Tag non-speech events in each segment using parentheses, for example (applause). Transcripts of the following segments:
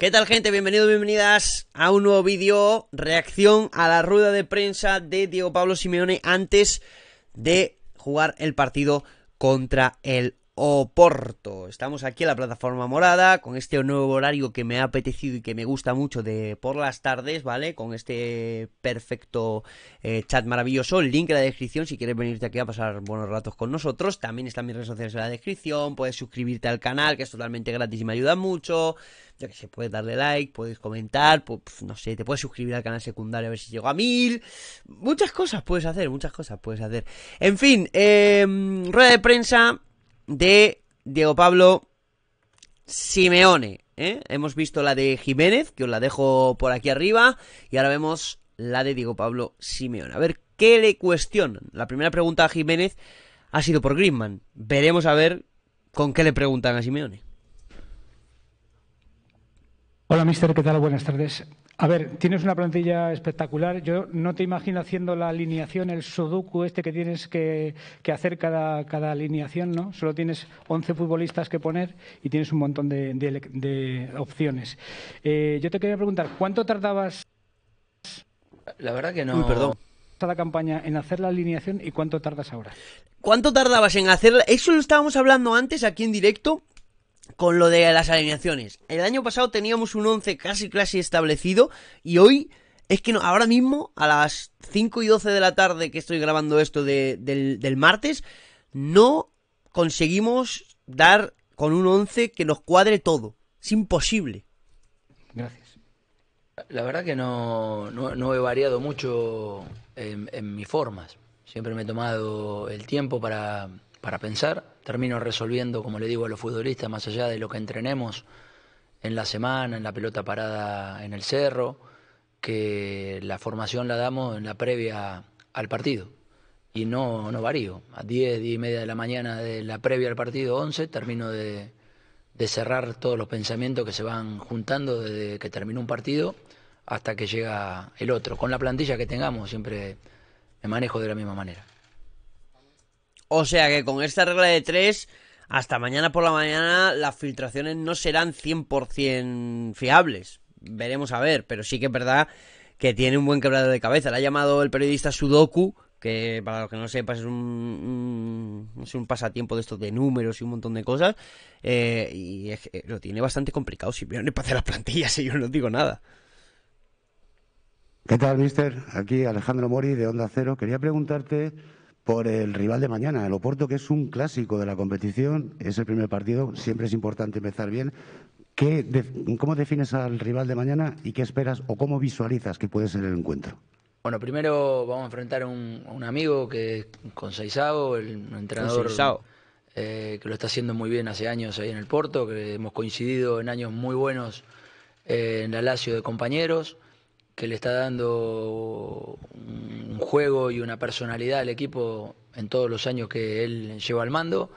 ¿Qué tal gente? Bienvenidos, bienvenidas a un nuevo vídeo, reacción a la rueda de prensa de Diego Pablo Simeone antes de jugar el partido contra el Porto. Estamos aquí en la plataforma morada con este nuevo horario que me ha apetecido y que me gusta mucho de por las tardes, ¿vale? Con este perfecto eh, chat maravilloso. El link en la descripción si quieres venirte aquí a pasar buenos ratos con nosotros. También están mis redes sociales en la descripción. Puedes suscribirte al canal que es totalmente gratis y me ayuda mucho. Ya que se puede darle like, puedes comentar, no sé, te puedes suscribir al canal secundario a ver si llego a mil. Muchas cosas puedes hacer, muchas cosas puedes hacer. En fin, em, rueda de prensa de Diego Pablo Simeone. ¿eh? Hemos visto la de Jiménez, que os la dejo por aquí arriba, y ahora vemos la de Diego Pablo Simeone. A ver qué le cuestionan. La primera pregunta a Jiménez ha sido por Griezmann. Veremos a ver con qué le preguntan a Simeone. Hola, mister, ¿qué tal? Buenas tardes. A ver, tienes una plantilla espectacular. Yo no te imagino haciendo la alineación, el sudoku este que tienes que, hacer cada, cada, alineación, ¿no? Solo tienes 11 futbolistas que poner y tienes un montón de, opciones. Eh, yo te quería preguntar, ¿cuánto tardabas? La verdad que no. perdón. La campaña en hacer la alineación y cuánto tardas ahora? ¿Cuánto tardabas en hacerla? Eso lo estábamos hablando antes aquí en directo con lo de las alineaciones. El año pasado teníamos un 11 casi casi establecido y hoy es que no, ahora mismo a las 5 y 12 de la tarde que estoy grabando esto del, martes no conseguimos dar con un 11 que nos cuadre todo. Es imposible. Gracias. La verdad que no, no, he variado mucho en, en, mis formas. Siempre me he tomado el tiempo para, para pensar termino resolviendo, como le digo a los futbolistas, más allá de lo que entrenemos en la semana, en la pelota parada en el cerro, que la formación la damos en la previa al partido. Y no, no varío. A 10, 10 y media de la mañana de la previa al partido, 11, termino de, de cerrar todos los pensamientos que se van juntando desde que terminó un partido hasta que llega el otro. Con la plantilla que tengamos siempre me manejo de la misma manera. O sea que con esta regla de tres, hasta mañana por la mañana las filtraciones no serán 100% fiables. Veremos a ver, pero sí que es verdad que tiene un buen quebrado de cabeza. La ha llamado el periodista Sudoku, que para los que no sepas es un, pasatiempo de estos de números y un montón de cosas. Eh, y lo tiene bastante complicado, si bien para hacer las plantillas, (laughs) y yo no digo nada. ¿Qué tal, mister? Aquí Alejandro Mori de Onda Cero. Quería preguntarte por el rival de mañana, el Oporto, que es un clásico de la competición, es el primer partido, siempre es importante empezar bien. ¿Cómo defines al rival de mañana y qué esperas o cómo visualizas que puede ser el encuentro? Bueno, primero vamos a enfrentar a un, amigo que con Seisao, el entrenador eh, que lo está haciendo muy bien hace años ahí en el Porto, que hemos coincidido en años muy buenos eh, en la Lazio de compañeros que le está dando un juego y una personalidad al equipo en todos los años que él lleva al mando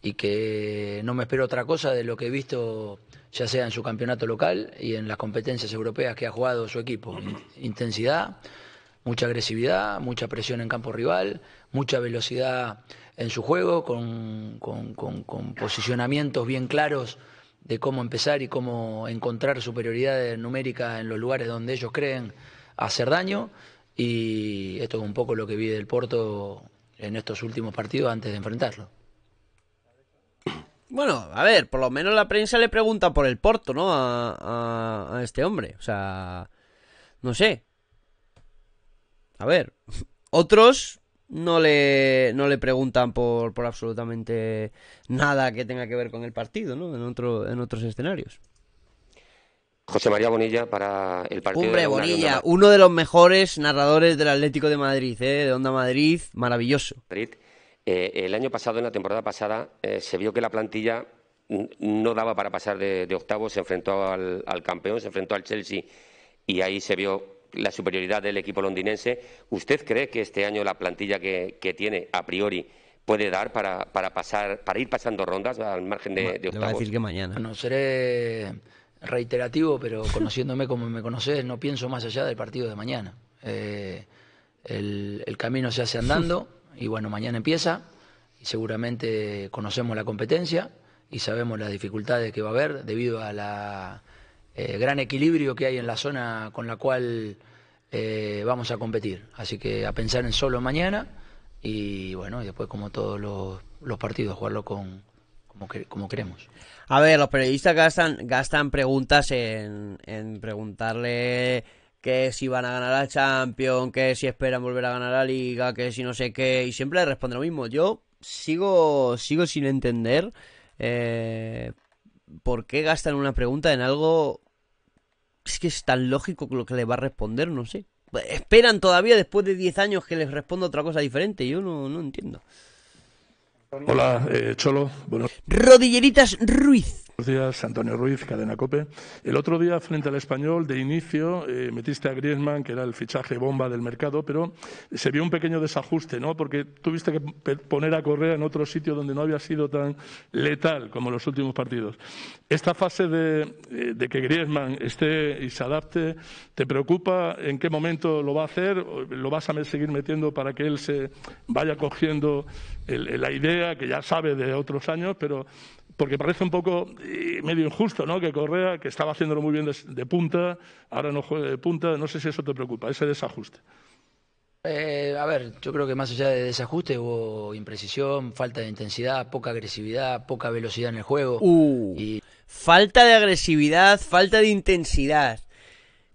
y que no me espero otra cosa de lo que he visto ya sea en su campeonato local y en las competencias europeas que ha jugado su equipo. Intensidad, mucha agresividad, mucha presión en campo rival, mucha velocidad en su juego, con, posicionamientos bien claros de cómo empezar y cómo encontrar superioridades numéricas en los lugares donde ellos creen hacer daño. Y esto es un poco lo que vi del Porto en estos últimos partidos antes de enfrentarlo. (clears throat) Bueno, a ver, por lo menos la prensa le pregunta por el Porto, ¿no? a, a este hombre. O sea, no sé. A ver, (laughs) otros no le, no le preguntan por, por absolutamente nada que tenga que ver con el partido, ¿no? En, otro, en otros escenarios. José María Bonilla para el partido. Hombre, Bonilla, uno de los mejores narradores del Atlético de Madrid, ¿eh? de Onda Madrid, maravilloso. Eh, el año pasado, en la temporada pasada, eh, se vio que la plantilla no daba para pasar de, de se enfrentó al, al campeón, se enfrentó al Chelsea y ahí se vio la superioridad del equipo londinense. ¿Usted cree que este año la plantilla que, tiene a priori puede dar para, para, pasar, para ir pasando rondas al margen de, de octavos? decir que mañana. No seré reiterativo, pero conociéndome como me conoces, no pienso más allá del partido de mañana. Eh, el, el camino se hace andando y bueno, mañana empieza y seguramente conocemos la competencia y sabemos las dificultades que va a haber debido a la eh, gran equilibrio que hay en la zona con la cual eh, vamos a competir. Así que a pensar en solo mañana y bueno, y después como todos los, partidos, jugarlo con, como, queremos. A ver, los periodistas gastan, preguntas en, preguntarle que si van a ganar al Champions, que si esperan volver a ganar la Liga, que si no sé qué, y siempre le responde lo mismo. Yo sigo, sigo sin entender eh, por qué gastan una pregunta en algo es que es tan lógico lo que le va a responder, no sé. Esperan todavía después de 10 años que les responda otra cosa diferente. Yo no, no entiendo. Hola, eh, Cholo. Bueno. Rodilleritas Ruiz días, Antonio Ruiz, Cadena Cope. El otro día, frente al español, de inicio, eh, metiste a Griezmann, que era el fichaje bomba del mercado, pero se vio un pequeño desajuste, ¿no? Porque tuviste que poner a Correa en otro sitio donde no había sido tan letal como los últimos partidos. Esta fase de, eh, que Griezmann esté y se adapte, ¿te preocupa en qué momento lo va a hacer? ¿Lo vas a seguir metiendo para que él se vaya cogiendo la idea, que ya sabe de otros años, pero porque parece un poco eh, medio injusto, ¿no? Que Correa, que estaba haciéndolo muy bien de, punta, ahora no juega de punta. No sé si eso te preocupa, ese desajuste. Eh, a ver, yo creo que más allá de desajuste hubo imprecisión, falta de intensidad, poca agresividad, poca velocidad en el juego. Uh. Falta de agresividad, falta de intensidad.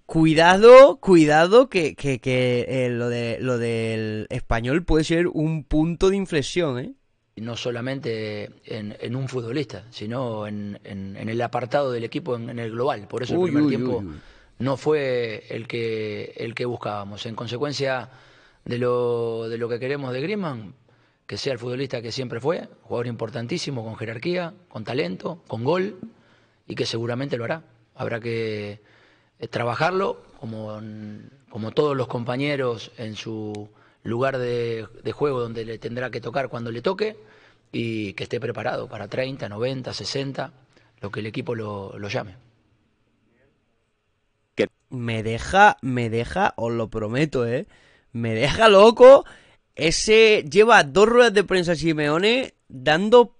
Cuidado, cuidado que, eh, lo, de, lo del español puede ser un punto de inflexión, ¿eh? no solamente en, un futbolista, sino en, el apartado del equipo en, el global. Por eso el primer tiempo no fue el que, el que buscábamos. En consecuencia de lo, de lo que queremos de Griezmann, que sea el futbolista que siempre fue, jugador importantísimo, con jerarquía, con talento, con gol, y que seguramente lo hará. Habrá que eh, trabajarlo, como, como todos los compañeros en su lugar de, juego donde le tendrá que tocar cuando le toque y que esté preparado para 30, 90, 60, lo que el equipo lo, llame. Me deja, me deja, os lo prometo, ¿eh? Me deja loco. Ese lleva dos ruedas de prensa Simeone dando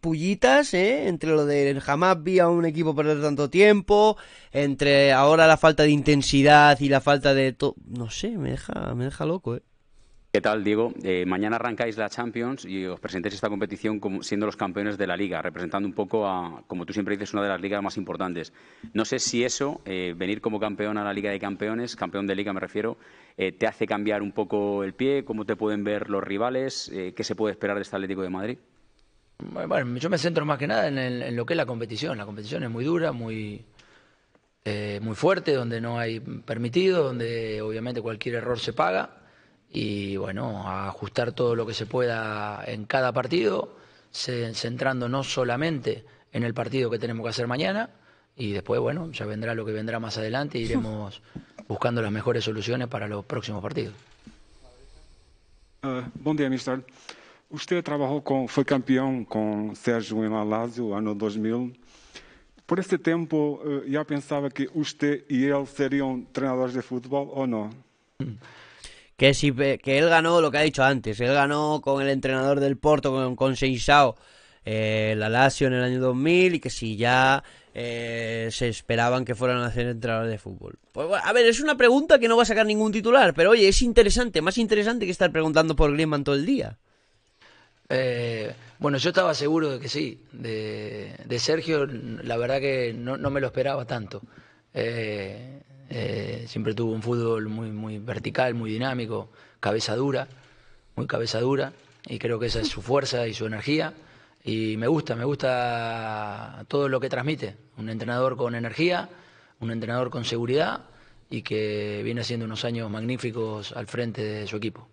pullitas, ¿eh? Entre lo de jamás vi a un equipo perder tanto tiempo, entre ahora la falta de intensidad y la falta de... No sé, me deja, me deja loco, ¿eh? ¿Qué tal, Diego? Eh, mañana arrancáis la Champions y os presentéis esta competición como siendo los campeones de la liga, representando un poco a, como tú siempre dices, una de las ligas más importantes. No sé si eso, eh, venir como campeón a la Liga de Campeones, campeón de liga me refiero, eh, te hace cambiar un poco el pie, cómo te pueden ver los rivales, qué se puede esperar de este Atlético de Madrid. Bueno, yo me centro más que nada en, lo que es la competición. La competición es muy dura, muy fuerte, donde no hay permitido, donde obviamente cualquier error se paga y bueno, a ajustar todo lo que se pueda en cada partido, centrando no solamente en el partido que tenemos que hacer mañana, y después, bueno, ya vendrá lo que vendrá más adelante y e iremos (laughs) buscando las mejores soluciones para los próximos partidos. Ah, buen día, mister. Usted trabajó con, fue campeón con Sergio en Lazio, año 2000. Por este tiempo, eh, ¿ya pensaba que usted y él serían entrenadores de fútbol o no? (laughs) que, si, eh, que él ganó lo que ha dicho antes, él ganó con el entrenador del Porto, con, con eh, la Lazio en el año 2000 y que si ya eh, se esperaban que fueran a hacer entrenadores de fútbol. Pues a ver, es una pregunta que no va a sacar ningún titular, pero oye, es interesante, más interesante que estar preguntando por Griezmann todo el día. Eh, bueno, yo estaba seguro de que sí, de, de Sergio la verdad que no, no me lo esperaba tanto. Eh, eh, siempre tuvo un fútbol muy, muy vertical, muy dinámico, cabeza dura, muy cabeza dura. Y creo que esa es su fuerza y su energía. Y me gusta, me gusta todo lo que transmite. Un entrenador con energía, un entrenador con seguridad y que viene haciendo unos años magníficos al frente de su equipo.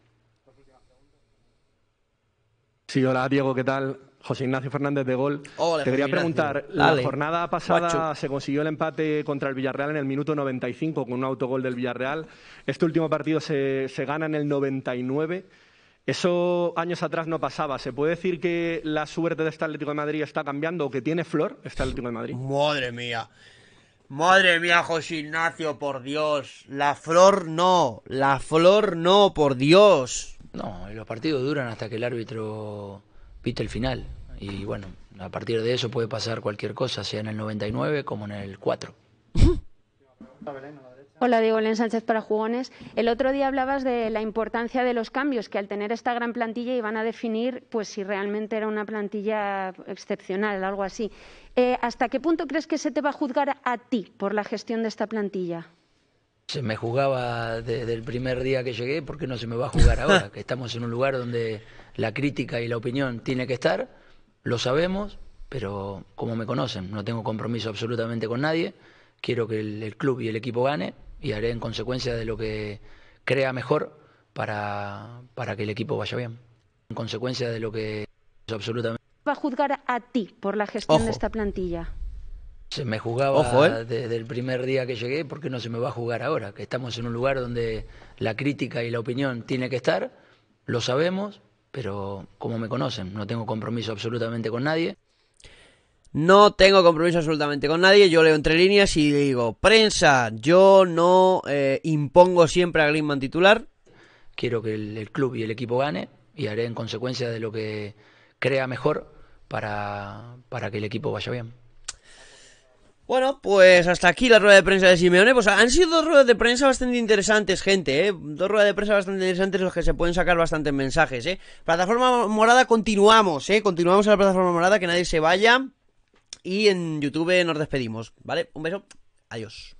Sí, hola Diego, ¿qué tal? José Ignacio Fernández de Gol. Te quería preguntar, la jornada pasada se consiguió el empate contra el Villarreal en el minuto 95 con un autogol del Villarreal. Este último partido se, se gana en el 99. Eso años atrás no pasaba. ¿Se puede decir que la suerte de este Atlético de Madrid está cambiando o que tiene flor este Atlético de Madrid? Madre mía. Madre mía, José Ignacio, por Dios. La flor no. La flor no, por Dios. No, y los partidos duran hasta que el árbitro Pite el final. Y bueno, a partir de eso puede pasar cualquier cosa, sea en el 99 como en el 4. Hola Diego Len Sánchez para Jugones. El otro día hablabas de la importancia de los cambios que al tener esta gran plantilla iban a definir pues si realmente era una plantilla excepcional, algo así. Eh, ¿Hasta qué punto crees que se te va a juzgar a ti por la gestión de esta plantilla? se me jugaba desde el primer día que llegué, porque no se me va a jugar ahora? (laughs) que estamos en un lugar donde la crítica y la opinión tiene que estar, lo sabemos, pero como me conocen, no tengo compromiso absolutamente con nadie, quiero que el, club y el equipo gane y haré en consecuencia de lo que crea mejor para, que el equipo vaya bien. En consecuencia de lo que es absolutamente... Va a juzgar a ti por la gestión de esta plantilla. Se me jugaba desde ¿eh? el primer día que llegué, porque no se me va a jugar ahora, que estamos en un lugar donde la crítica y la opinión tiene que estar, lo sabemos, pero como me conocen, no tengo compromiso absolutamente con nadie. No tengo compromiso absolutamente con nadie. Yo leo entre líneas y digo, prensa, yo no eh, impongo siempre a Glimman titular. Quiero que el, club y el equipo gane y haré en consecuencia de lo que crea mejor para que el equipo vaya bien. Bueno, pues hasta aquí la rueda de prensa de Simeone. Pues han sido dos ruedas de prensa bastante interesantes, gente, ¿eh? Dos ruedas de prensa bastante interesantes en que se pueden sacar bastantes mensajes, ¿eh? Plataforma Morada, continuamos, ¿eh? Continuamos en la plataforma Morada, que nadie se vaya. Y en YouTube nos despedimos, ¿vale? Un beso, adiós.